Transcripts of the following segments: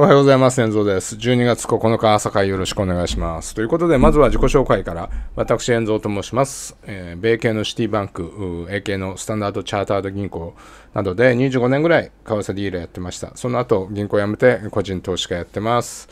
おはようございます。遠蔵です。12月9日朝会よろしくお願いします。ということで、まずは自己紹介から、私、遠蔵と申します。えー、米系のシティバンク、英系のスタンダードチャータード銀行などで25年ぐらい為替ディーラーやってました。その後、銀行辞めて個人投資家やってます。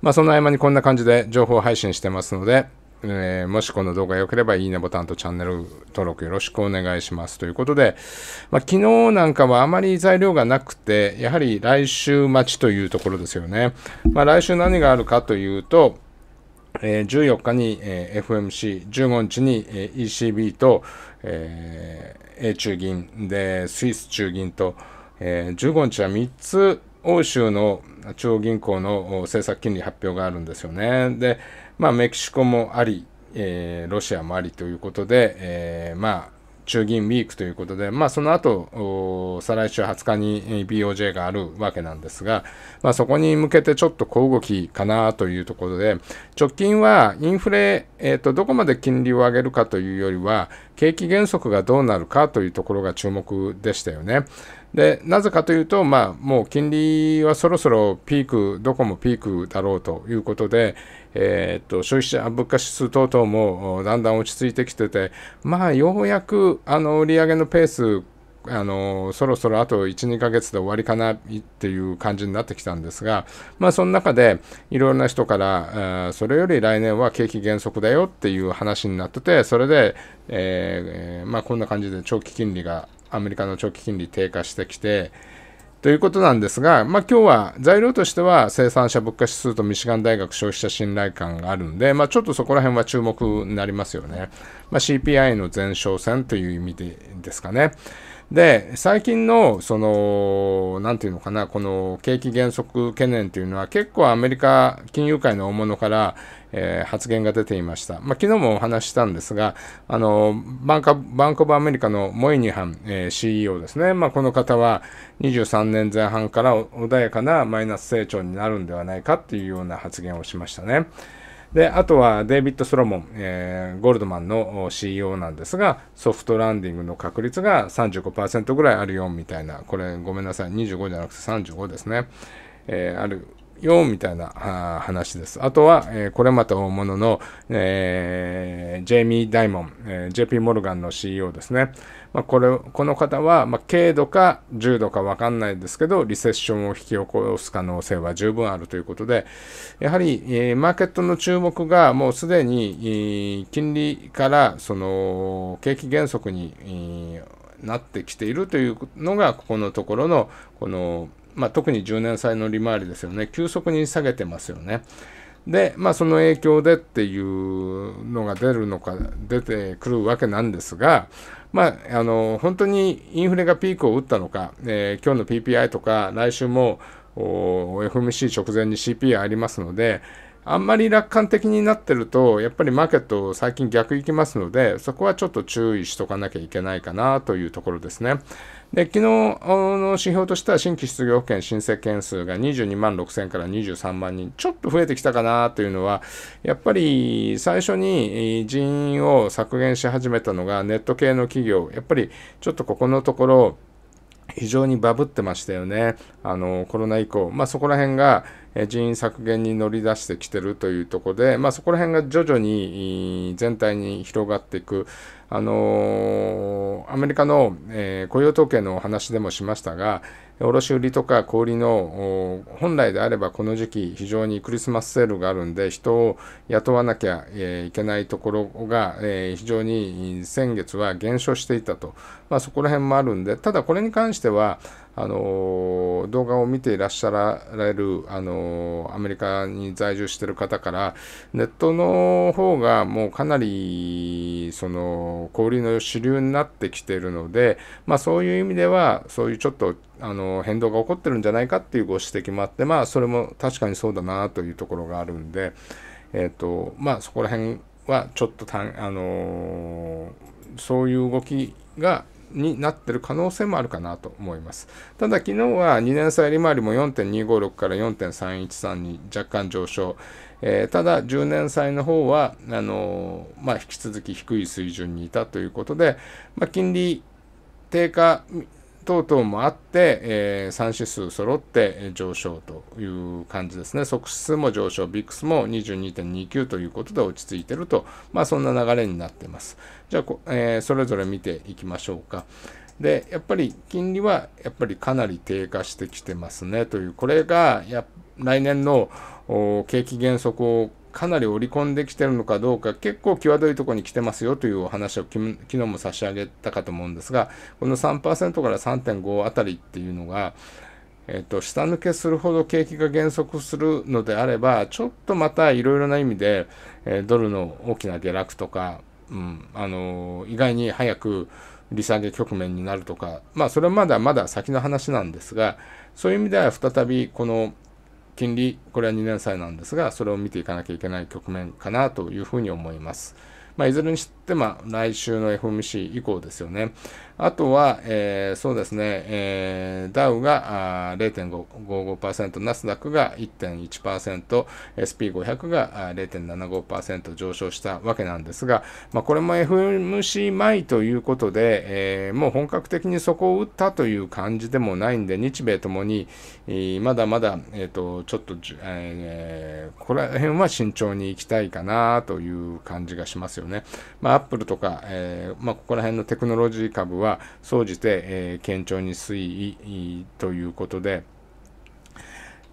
まあ、その合間にこんな感じで情報配信してますので、えー、もしこの動画が良ければいいねボタンとチャンネル登録よろしくお願いします。ということで、まあ、昨日なんかはあまり材料がなくて、やはり来週待ちというところですよね。まあ、来週何があるかというと、えー、14日に、えー、FMC、15日に、えー、ECB と、えー、A 中銀で、スイス中銀と、えー、15日は3つ欧州の中央銀行の政策金利発表があるんですよね。でまあ、メキシコもあり、えー、ロシアもありということで、えー、まあ、中銀ウィークということで、まあ、その後、再来週20日に BOJ があるわけなんですが、まあ、そこに向けてちょっと小動きかなというところで、直近はインフレ、えーとどこまで金利を上げるかというよりは、景気減速がどうなるかというところが注目でしたよね。でなぜかというと、まあ、もう金利はそろそろピーク、どこもピークだろうということで、えー、っと消費者物価指数等々もだんだん落ち着いてきてて、まあ、ようやくあの売上のペース、あのそろそろあと1、2ヶ月で終わりかなっていう感じになってきたんですが、まあ、その中でいろんな人から、それより来年は景気減速だよっていう話になってて、それで、えー、まあ、こんな感じで長期金利がアメリカの長期金利低下してきて、ということなんですが、まあ、今日は材料としては生産者物価指数とミシガン大学消費者信頼感があるんで、まあ、ちょっとそこら辺は注目になりますよね。まあ、CPI の前哨戦という意味でですかね。で、最近の、その、なんていうのかな、この景気減速懸念というのは、結構アメリカ金融界の大物から、えー、発言が出ていました。まあ、昨日もお話したんですが、あの、バンカ、バンコブアメリカのモイニハン、えー、CEO ですね。まあ、この方は23年前半から穏やかなマイナス成長になるんではないかっていうような発言をしましたね。で、あとはデイビッド・ソロモン、えー、ゴールドマンの CEO なんですが、ソフトランディングの確率が35%ぐらいあるよみたいな、これごめんなさい、25じゃなくて35ですね、えー、あるよみたいな話です。あとは、これまた大物の、えー、ジェイミー・ダイモン、えー、JP モルガンの CEO ですね。まあ、これこの方は、まあ、軽度か重度か分かんないですけど、リセッションを引き起こす可能性は十分あるということで、やはり、えー、マーケットの注目がもうすでに、金利からその景気減速に、なってきているというのが、ここのところの、この、まあ、特に10年債の利回りですよね、急速に下げてますよね。で、まあ、その影響でっていうのが出るのか、出てくるわけなんですが、まあ、あの本当にインフレがピークを打ったのか、えー、今日の PPI とか、来週も FMC 直前に CPI ありますので、あんまり楽観的になってると、やっぱりマーケット最近逆行きますので、そこはちょっと注意しとかなきゃいけないかなというところですね。で昨日の指標としては新規失業保険申請件数が22万6000から23万人、ちょっと増えてきたかなというのは、やっぱり最初に人員を削減し始めたのがネット系の企業、やっぱりちょっとここのところ、非常にバブってましたよね。あの、コロナ以降。まあ、そこら辺が人員削減に乗り出してきてるというところで、まあ、そこら辺が徐々に全体に広がっていく。あのーアメリカの、えー、雇用統計のお話でもしましたが、卸売とか小売の本来であればこの時期非常にクリスマスセールがあるんで人を雇わなきゃいけないところが非常に先月は減少していたと、まあ、そこら辺もあるんでただこれに関してはあの動画を見ていらっしゃられる、あのアメリカに在住してる方からネットの方がもうかなりその小売の主流になってきているので、まあ、そういう意味ではそういうちょっとあの変動が起こってるんじゃないかっていうご指摘もあってまあそれも確かにそうだなというところがあるんでえっ、ー、とまあそこら辺はちょっとたあのー、そういう動きがになってる可能性もあるかなと思います。ただ昨日は2年債利回りも4.256から4.313に若干上昇。えー、ただ10年債の方は、あのー、まあ、引き続き低い水準にいたということで、まあ、金利低下等々もあって、えー、3指数揃って上昇という感じですね。即指数も上昇、ビックスも22.29ということで落ち着いてると、まあそんな流れになってます。じゃあ、えー、それぞれ見ていきましょうか。で、やっぱり金利はやっぱりかなり低下してきてますねという、これがや来年の景気減速をかなり織り込んできてるのかどうか、結構際どいとこに来てますよというお話を昨日も差し上げたかと思うんですが、この3%から3.5あたりっていうのが、えっと、下抜けするほど景気が減速するのであれば、ちょっとまたいろいろな意味で、えー、ドルの大きな下落とか、うん、あのー、意外に早く利下げ局面になるとか、まあ、それはまだまだ先の話なんですが、そういう意味では再び、この金利、これは2年債なんですが、それを見ていかなきゃいけない局面かなというふうに思います。まあ、いずれにし、まあ、来週の FMC 以降ですよね。あとは、えー、そうですね、えー、ダウが0.55%、ナスダックが1.1%、SP500 が0.75%上昇したわけなんですが、まあ、これも FMC 前ということで、えー、もう本格的にそこを打ったという感じでもないんで、日米ともに、まだまだ、えっ、ー、と、ちょっと、えー、ここら辺は慎重にいきたいかなという感じがしますよね。まあアップルとか、えー、まあ、ここら辺のテクノロジー株は、総じて、えー、堅調に推移ということで、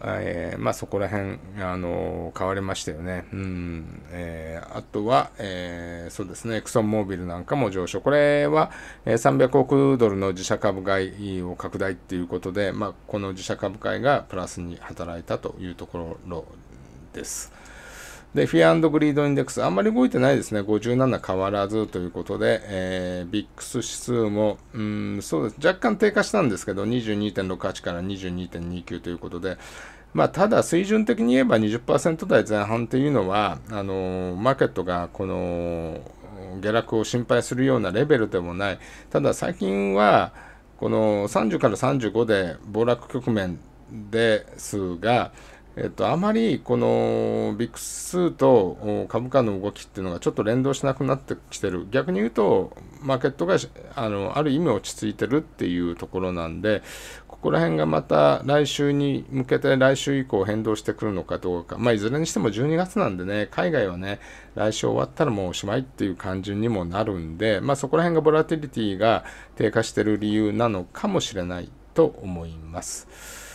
えー、まあ、そこら辺、あの買われましたよね。うん。えー、あとは、えー、そうですね、エクソンモービルなんかも上昇。これは、え300億ドルの自社株買いを拡大っていうことで、まあ、この自社株買いがプラスに働いたというところです。で、フィアンドグリードインデックス、あんまり動いてないですね。57変わらずということで、えー、ビックス指数も、うん、そうです。若干低下したんですけど、22.68から22.29ということで、まあ、ただ水準的に言えば20%台前半というのは、あのー、マーケットがこの下落を心配するようなレベルでもない。ただ最近は、この30から35で暴落局面ですが、えっと、あまりこのビッグ数と株価の動きっていうのがちょっと連動しなくなってきてる逆に言うとマーケットがあのある意味落ち着いてるっていうところなんでここら辺がまた来週に向けて来週以降変動してくるのかどうか、まあ、いずれにしても12月なんでね海外はね来週終わったらもうおしまいっていう感じにもなるんで、まあ、そこら辺がボラティリティが低下してる理由なのかもしれないと思います。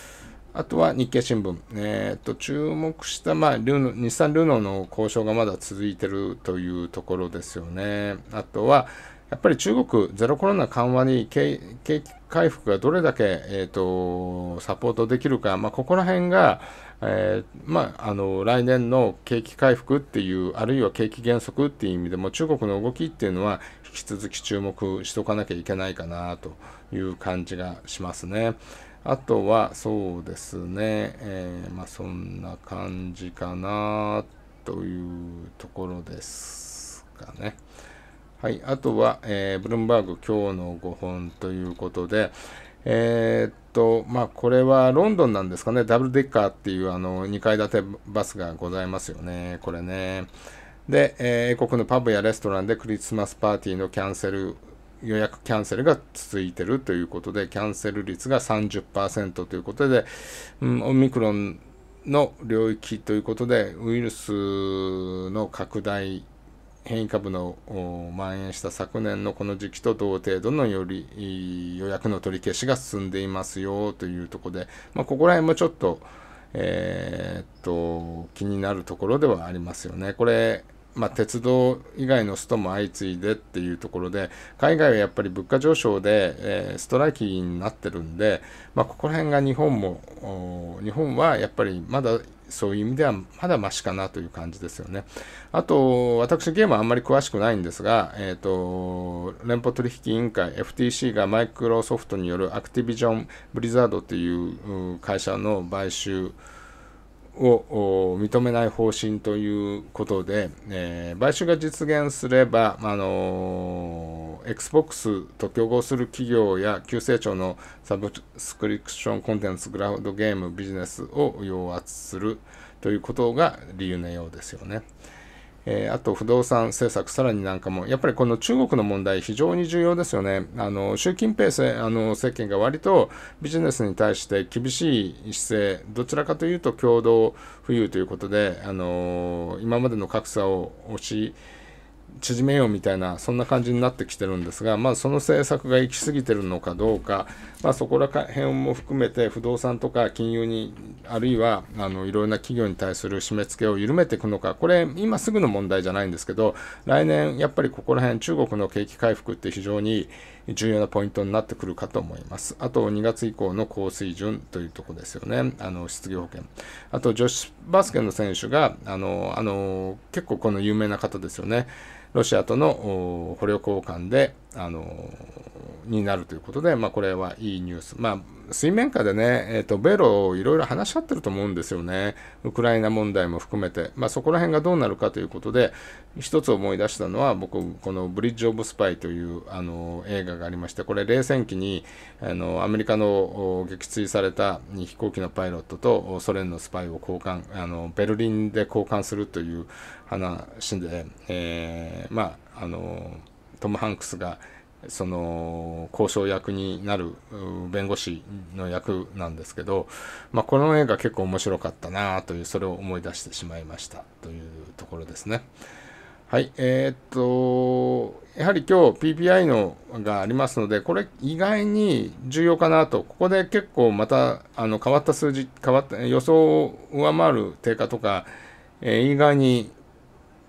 あとは日経新聞、えー、と注目した、まあ、ルノ日産ルノの交渉がまだ続いているというところですよね。あとは、やっぱり中国、ゼロコロナ緩和に景気回復がどれだけ、えーと、とサポートできるか、まあ、ここら辺が、えー、まあ、あの来年の景気回復っていう、あるいは景気減速っていう意味でも、中国の動きっていうのは、引き続き注目しておかなきゃいけないかなという感じがしますね。あとはそうですね、えー、まあ、そんな感じかなというところですかね。はい、あとは、えー、ブルームバーグ今日の5本ということで、えー、っと、まあ、これはロンドンなんですかね、ダブルデッカーっていうあの2階建てバスがございますよね、これね。で、えー、英国のパブやレストランでクリスマスパーティーのキャンセル予約キャンセルが続いてるということで、キャンセル率が30%ということで、うん、オミクロンの領域ということで、ウイルスの拡大、変異株の蔓延した昨年のこの時期と同程度のより予約の取り消しが進んでいますよというところで、まあ、ここら辺もちょっと、えー、っと、気になるところではありますよね。これ、まあ、鉄道以外のストも相次いでっていうところで海外はやっぱり物価上昇で、えー、ストライキになってるんで、まあ、ここら辺が日本も日本はやっぱりまだそういう意味ではまだましかなという感じですよね。あと、私ゲームはあんまり詳しくないんですが、えっ、ー、と、連邦取引委員会 FTC がマイクロソフトによるアクティビジョン・ブリザードという会社の買収を認めない方針ということで、えー、買収が実現すれば、あのー、Xbox と競合する企業や急成長のサブスクリプションコンテンツ、クラウドゲーム、ビジネスを要圧するということが理由のようですよね。えー、あと不動産政策、さらになんかも、やっぱりこの中国の問題、非常に重要ですよね。あの習近平あの政権が割とビジネスに対して厳しい姿勢、どちらかというと共同富裕ということで、あの今までの格差を押し、縮めようみたいなそんな感じになってきてるんですが、まあ、その政策が行き過ぎてるのかどうか、まあ、そこら辺も含めて不動産とか金融にあるいはあのいろいろな企業に対する締め付けを緩めていくのかこれ今すぐの問題じゃないんですけど来年やっぱりここら辺中国の景気回復って非常に重要なポイントになってくるかと思います。あと2月以降の高水準というとこですよね、あの失業保険。あと女子バスケの選手があのあの結構この有名な方ですよね。ロシアとの捕虜交換であのになるということで、まあ、これはいいニュース。まあ、水面下でね、えっ、ー、と、米ロいろいろ話し合ってると思うんですよね。ウクライナ問題も含めて。まあ、そこら辺がどうなるかということで、一つ思い出したのは、僕、このブリッジ・オブ・スパイという、あの、映画がありまして、これ、冷戦期に、あの、アメリカの撃墜された飛行機のパイロットとソ連のスパイを交換、あの、ベルリンで交換するという話で、えー、まあ、あの、トム・ハンクスがその交渉役になる弁護士の役なんですけど、まあ、この映画結構面白かったなというそれを思い出してしまいましたというところですね。はい、えー、っと、やはり今日 PPI のがありますので、これ意外に重要かなと、ここで結構またあの変わった数字、変わった予想を上回る低下とか、えー、意外に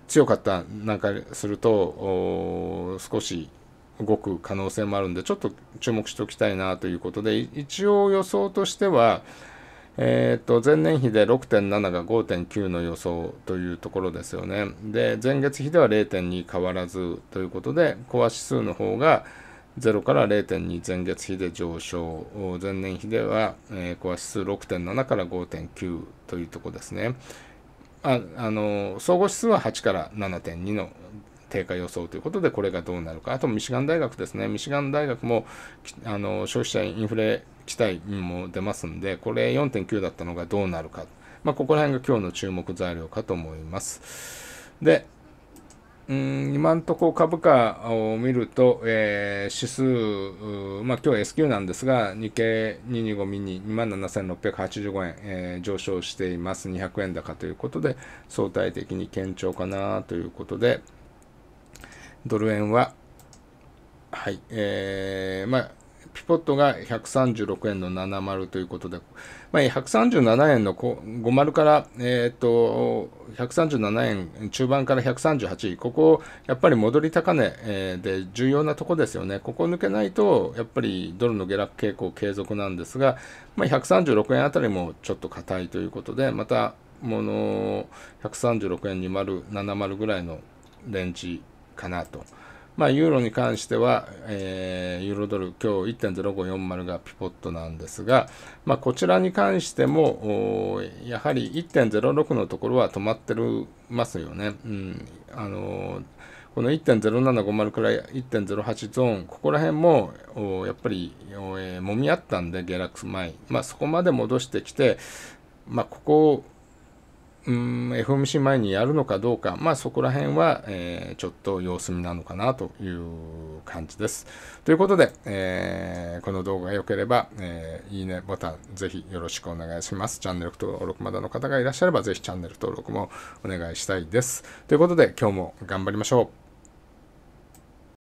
強かったなんかすると少し動く可能性もあるんでちょっと注目しておきたいなということで一応予想としては、えー、と前年比で6.7が5.9の予想というところですよねで前月比では0.2変わらずということでコア指数の方が0から0.2前月比で上昇前年比では、えー、コア指数6.7から5.9というところですねああの総合指数は8から7.2の低下予想ということで、これがどうなるか、あとミシガン大学ですね、ミシガン大学もあの消費者インフレ期待も出ますんで、これ4.9だったのがどうなるか、まあ、ここら辺が今日の注目材料かと思います。で、うん今んとこ株価を見ると、えー、指数、まあ、今日は S q なんですが、日経225ミニ27,685円、えー、上昇しています。200円高ということで、相対的に堅調かなということで、ドル円は、はい、えー、まあ、ピポットが136円の70ということで、まあ、137円の50から、えっ、と、137円中盤から138ここ、やっぱり戻り高値、で重要なとこですよね。ここ抜けないと、やっぱりドルの下落傾向継続なんですが、まあ、136円あたりもちょっと硬いということで、また、もの136円2070ぐらいのレンジかなと。まあ、ユーロに関しては、えー、ユーロドル、今日1.0540がピポットなんですが、まあ、こちらに関しても、やはり1.06のところは止まってるますよね。うん、あのー、この1.0750から1.08ゾーン、ここら辺もやっぱり、えー、揉み合ったんで、下落前、まあ、そこまで戻してきて、まあ、ここをうん FMC 前にやるのかどうか、まあ、そこら辺は、えー、ちょっと様子見なのかなという感じです。ということで、えー、この動画が良ければ、えー、いいねボタンぜひよろしくお願いします。チャンネル登録まだの方がいらっしゃればぜひチャンネル登録もお願いしたいです。ということで今日も頑張りましょう。